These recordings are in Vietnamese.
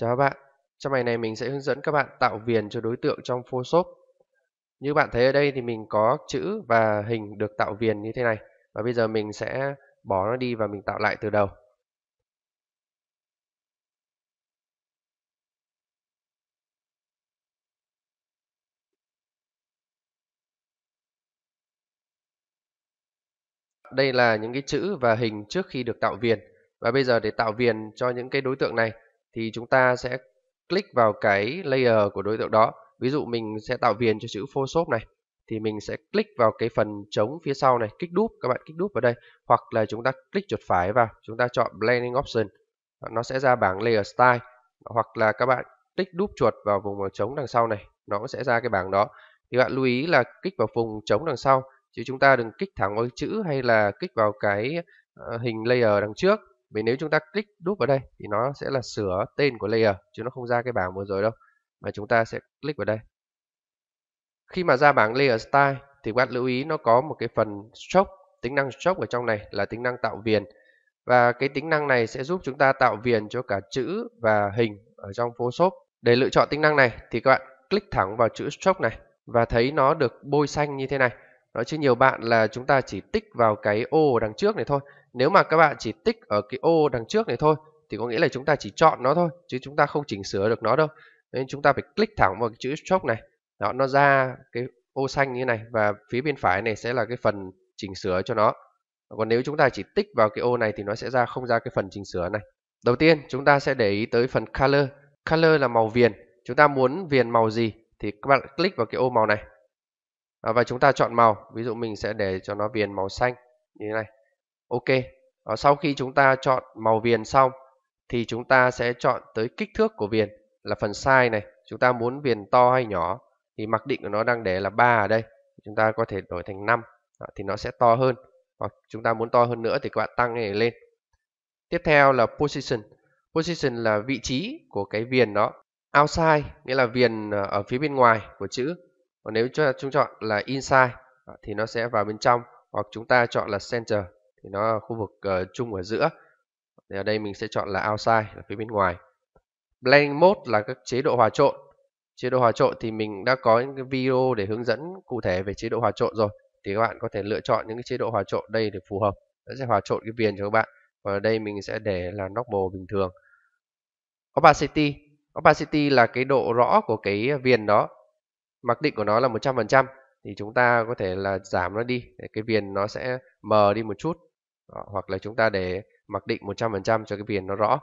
Chào các bạn, trong bài này mình sẽ hướng dẫn các bạn tạo viền cho đối tượng trong Photoshop. Như bạn thấy ở đây thì mình có chữ và hình được tạo viền như thế này. Và bây giờ mình sẽ bỏ nó đi và mình tạo lại từ đầu. Đây là những cái chữ và hình trước khi được tạo viền. Và bây giờ để tạo viền cho những cái đối tượng này thì chúng ta sẽ click vào cái layer của đối tượng đó. Ví dụ mình sẽ tạo viền cho chữ Photoshop này thì mình sẽ click vào cái phần trống phía sau này, kích đúp các bạn kích đúp vào đây hoặc là chúng ta click chuột phải vào, chúng ta chọn blending option. Nó sẽ ra bảng layer style hoặc là các bạn click đúp chuột vào vùng trống đằng sau này, nó sẽ ra cái bảng đó. Thì bạn lưu ý là kích vào vùng trống đằng sau chứ chúng ta đừng kích thẳng vào chữ hay là kích vào cái ờ, hình layer đằng trước vì nếu chúng ta click đúp vào đây thì nó sẽ là sửa tên của layer chứ nó không ra cái bảng vừa rồi đâu mà chúng ta sẽ click vào đây khi mà ra bảng layer style thì các bạn lưu ý nó có một cái phần stroke tính năng stroke ở trong này là tính năng tạo viền và cái tính năng này sẽ giúp chúng ta tạo viền cho cả chữ và hình ở trong Photoshop để lựa chọn tính năng này thì các bạn click thẳng vào chữ stroke này và thấy nó được bôi xanh như thế này đó chứ nhiều bạn là chúng ta chỉ tích vào cái ô đằng trước này thôi. Nếu mà các bạn chỉ tích ở cái ô đằng trước này thôi thì có nghĩa là chúng ta chỉ chọn nó thôi chứ chúng ta không chỉnh sửa được nó đâu. Nên chúng ta phải click thẳng vào cái chữ stroke này. Đó nó ra cái ô xanh như này và phía bên phải này sẽ là cái phần chỉnh sửa cho nó. Còn nếu chúng ta chỉ tích vào cái ô này thì nó sẽ ra không ra cái phần chỉnh sửa này. Đầu tiên chúng ta sẽ để ý tới phần color. Color là màu viền. Chúng ta muốn viền màu gì thì các bạn click vào cái ô màu này à, và chúng ta chọn màu ví dụ mình sẽ để cho nó viền màu xanh như thế này ok à, sau khi chúng ta chọn màu viền xong thì chúng ta sẽ chọn tới kích thước của viền là phần size này chúng ta muốn viền to hay nhỏ thì mặc định của nó đang để là 3 ở đây chúng ta có thể đổi thành 5 à, thì nó sẽ to hơn hoặc chúng ta muốn to hơn nữa thì các bạn tăng này lên tiếp theo là position position là vị trí của cái viền đó outside nghĩa là viền ờ, ở phía bên ngoài của chữ còn nếu cho chúng chọn là inside à, thì nó sẽ vào bên trong hoặc chúng ta chọn là center thì nó khu vực uh, chung ở giữa thì ở đây mình sẽ chọn là outside là phía bên ngoài blend mode là các chế độ hòa trộn chế độ hòa trộn thì mình đã có những cái video để hướng dẫn cụ thể về chế độ hòa trộn rồi thì các bạn có thể lựa chọn những cái chế độ hòa trộn đây để phù hợp nó sẽ hòa trộn cái viền cho các bạn và ở đây mình sẽ để là normal bình thường opacity opacity là cái độ rõ của cái viền đó mặc định của nó là 100% thì chúng ta có thể là giảm nó đi để cái viền nó sẽ mờ đi một chút Đó, hoặc là chúng ta để mặc định 100% cho cái viền nó rõ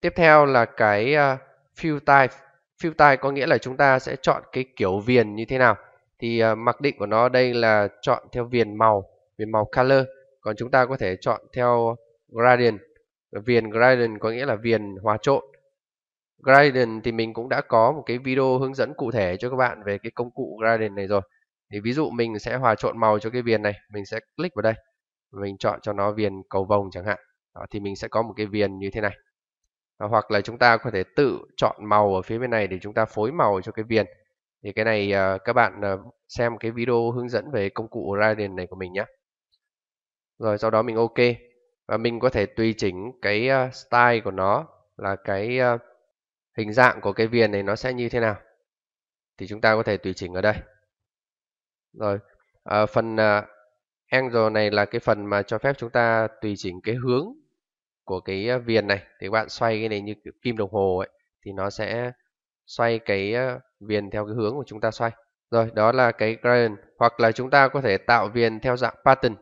tiếp theo là cái uh, ờ, fill type fill type có nghĩa là chúng ta sẽ chọn cái kiểu viền như thế nào thì uh, mặc định của nó đây là chọn theo viền màu viền màu color còn chúng ta có thể chọn theo gradient viền gradient có nghĩa là viền hòa trộn Gradient thì mình cũng đã có một cái video hướng dẫn cụ thể cho các bạn về cái công cụ Gradient này rồi. Thì ví dụ mình sẽ hòa trộn màu cho cái viền này, mình sẽ click vào đây. Mình chọn cho nó viền cầu vồng chẳng hạn. Đó, thì mình sẽ có một cái viền như thế này. Đó, hoặc là chúng ta có thể tự chọn màu ở phía bên này để chúng ta phối màu cho cái viền. Thì cái này ờ, các bạn ờ, xem cái video hướng dẫn về công cụ Gradient này của mình nhé. Rồi sau đó mình ok. Và mình có thể tùy chỉnh cái ờ, style của nó là cái hình dạng của cái viền này nó sẽ như thế nào thì chúng ta có thể tùy chỉnh ở đây rồi à, phần à, angle này là cái phần mà cho phép chúng ta tùy chỉnh cái hướng của cái ờ, viền này thì các bạn xoay cái này như kim đồng hồ ấy thì nó sẽ xoay cái viền theo cái hướng của chúng ta xoay rồi đó là cái gradient hoặc là chúng ta có thể tạo viền theo dạng pattern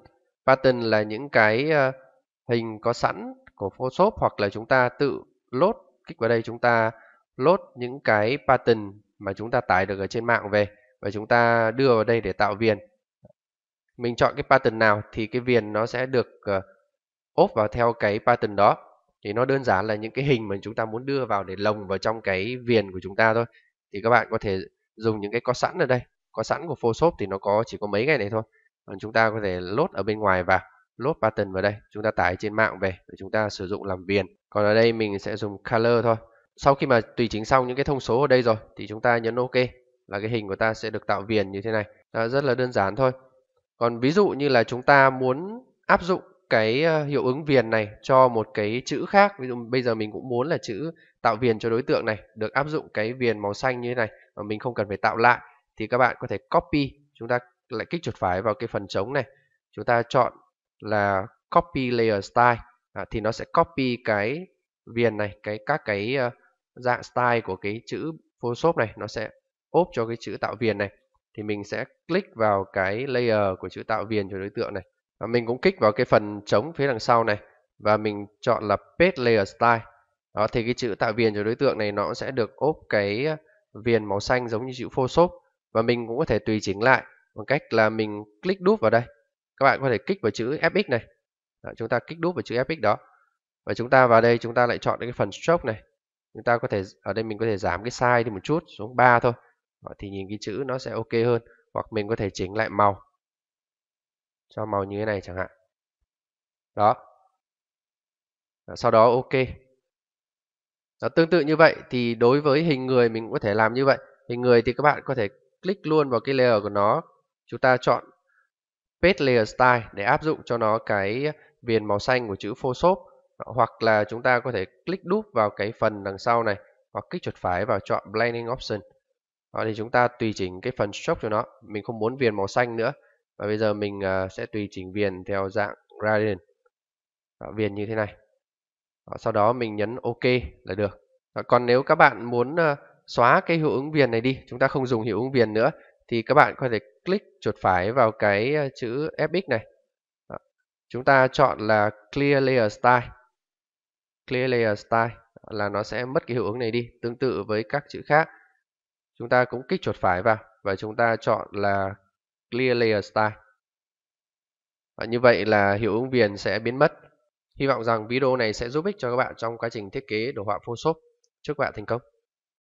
pattern là những cái hình có sẵn của Photoshop hoặc là chúng ta tự load kích vào đây chúng ta lốt những cái pattern mà chúng ta tải được ở trên mạng về và chúng ta đưa vào đây để tạo viền mình chọn cái pattern nào thì cái viền nó sẽ được ờ, ốp vào theo cái pattern đó thì nó đơn giản là những cái hình mà chúng ta muốn đưa vào để lồng vào trong cái viền của chúng ta thôi thì các bạn có thể dùng những cái có sẵn ở đây có sẵn của Photoshop thì nó có chỉ có mấy cái này thôi còn chúng ta có thể lốt ở bên ngoài vào lốt pattern vào đây chúng ta tải trên mạng về để chúng ta sử dụng làm viền còn ở đây mình sẽ dùng color thôi sau khi mà tùy chỉnh xong những cái thông số ở đây rồi thì chúng ta nhấn ok là cái hình của ta sẽ được tạo viền như thế này à, rất là đơn giản thôi còn ví dụ như là chúng ta muốn áp dụng cái ờ, hiệu ứng viền này cho một cái chữ khác ví dụ bây giờ mình cũng muốn là chữ tạo viền cho đối tượng này được áp dụng cái viền màu xanh như thế này mà mình không cần phải tạo lại thì các bạn có thể copy chúng ta lại kích chuột phải vào cái phần trống này chúng ta chọn là copy layer style à, thì nó sẽ copy cái viền này cái các cái uh, dạng style của cái chữ Photoshop này nó sẽ ốp cho cái chữ tạo viền này thì mình sẽ click vào cái layer của chữ tạo viền cho đối tượng này và mình cũng kích vào cái phần trống phía đằng sau này và mình chọn là page layer style đó thì cái chữ tạo viền cho đối tượng này nó sẽ được ốp cái viền màu xanh giống như chữ Photoshop và mình cũng có thể tùy chỉnh lại bằng cách là mình click đúp vào đây các bạn có thể kích vào chữ fx này đó, chúng ta kích đúp vào chữ fx đó và chúng ta vào đây chúng ta lại chọn cái phần stroke này chúng ta có thể ở đây mình có thể giảm cái size đi một chút xuống 3 thôi ờ, thì nhìn cái chữ nó sẽ ok hơn hoặc mình có thể chỉnh lại màu cho màu như thế này chẳng hạn đó ờ, sau đó ok đó, tương tự như vậy thì đối với hình người mình có thể làm như vậy hình người thì các bạn có thể click luôn vào cái layer của nó chúng ta chọn page layer style để áp dụng cho nó cái viền màu xanh của chữ photoshop hoặc là chúng ta có thể click đúp vào cái phần đằng sau này hoặc kích chuột phải vào chọn blending option đó, thì chúng ta tùy chỉnh cái phần stroke cho nó mình không muốn viền màu xanh nữa và bây giờ mình uh, sẽ tùy chỉnh viền theo dạng gradient đó, viền như thế này đó, sau đó mình nhấn ok là được đó, còn nếu các bạn muốn uh, xóa cái hiệu ứng viền này đi chúng ta không dùng hiệu ứng viền nữa thì các bạn có thể click chuột phải vào cái à, chữ fx này đó. chúng ta chọn là clear layer style clear layer style là nó sẽ mất cái hiệu ứng này đi tương tự với các chữ khác chúng ta cũng kích chuột phải vào và chúng ta chọn là clear layer style và như vậy là hiệu ứng viền sẽ biến mất hy vọng rằng video này sẽ giúp ích cho các bạn trong quá trình thiết kế đồ họa Photoshop chúc các bạn thành công